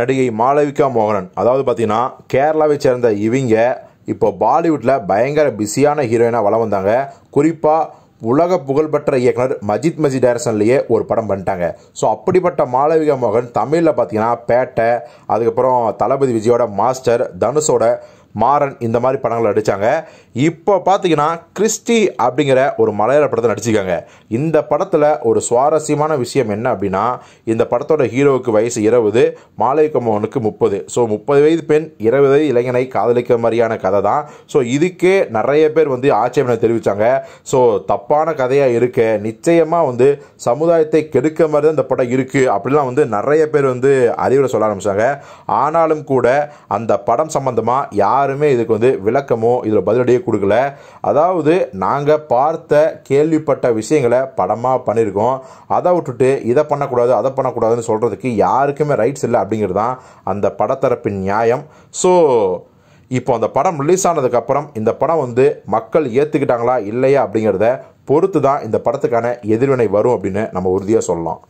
நடிகை மாளவிகா மோகனன் அதாவது பார்த்தீங்கன்னா கேரளாவை சேர்ந்த இவங்க இப்போ பாலிவுட்டில் பயங்கர பிஸியான ஹீரோயினாக வளம் வந்தாங்க குறிப்பாக உலக புகழ்பெற்ற இயக்குனர் மஜித் மஜி டைரக்ஷன்லேயே ஒரு படம் பண்ணிட்டாங்க ஸோ அப்படிப்பட்ட மாளவிகா மோகன் தமிழில் பார்த்தீங்கன்னா பேட்டை அதுக்கப்புறம் தளபதி விஜயோட மாஸ்டர் தனுஷோட மாறன் இந்த மாதிரி படங்கள் நடித்தாங்க இப்போ பார்த்தீங்கன்னா கிறிஸ்டி அப்படிங்கிற ஒரு மலையாள படத்தை நடிச்சிருக்காங்க இந்த படத்தில் ஒரு சுவாரஸ்யமான விஷயம் என்ன அப்படின்னா இந்த படத்தோட ஹீரோவுக்கு வயசு இருபது மாலை கம்மனுக்கு முப்பது ஸோ முப்பது வயது பெண் இருபது வயது இளைஞனை காதலிக்க மாதிரியான கதை தான் ஸோ இதுக்கே நிறைய பேர் வந்து ஆட்சேபனை தெரிவித்தாங்க ஸோ தப்பான கதையாக இருக்க நிச்சயமாக வந்து சமுதாயத்தை கெடுக்க மாதிரி தான் இந்த படம் இருக்குது அப்படிலாம் வந்து நிறைய பேர் வந்து அறிவுரை சொல்ல ஆரம்பித்தாங்க ஆனாலும் கூட அந்த படம் சம்மந்தமாக யார் யாருமே இதுக்கு வந்து விளக்கமோ இதில் பதிலடியே கொடுக்கல அதாவது நாங்கள் பார்த்த கேள்விப்பட்ட விஷயங்களை படமாக பண்ணியிருக்கோம் அதை விட்டுட்டு இதை பண்ணக்கூடாது அதை பண்ணக்கூடாதுன்னு சொல்கிறதுக்கு யாருக்குமே ரைட்ஸ் இல்லை அப்படிங்கிறது தான் அந்த படத்தரப்பின் நியாயம் ஸோ இப்போ அந்த படம் ரிலீஸ் ஆனதுக்கப்புறம் இந்த படம் வந்து மக்கள் ஏற்றுக்கிட்டாங்களா இல்லையா அப்படிங்கிறத பொறுத்து தான் இந்த படத்துக்கான எதிர்வினை வரும் அப்படின்னு நம்ம உறுதியாக சொல்லலாம்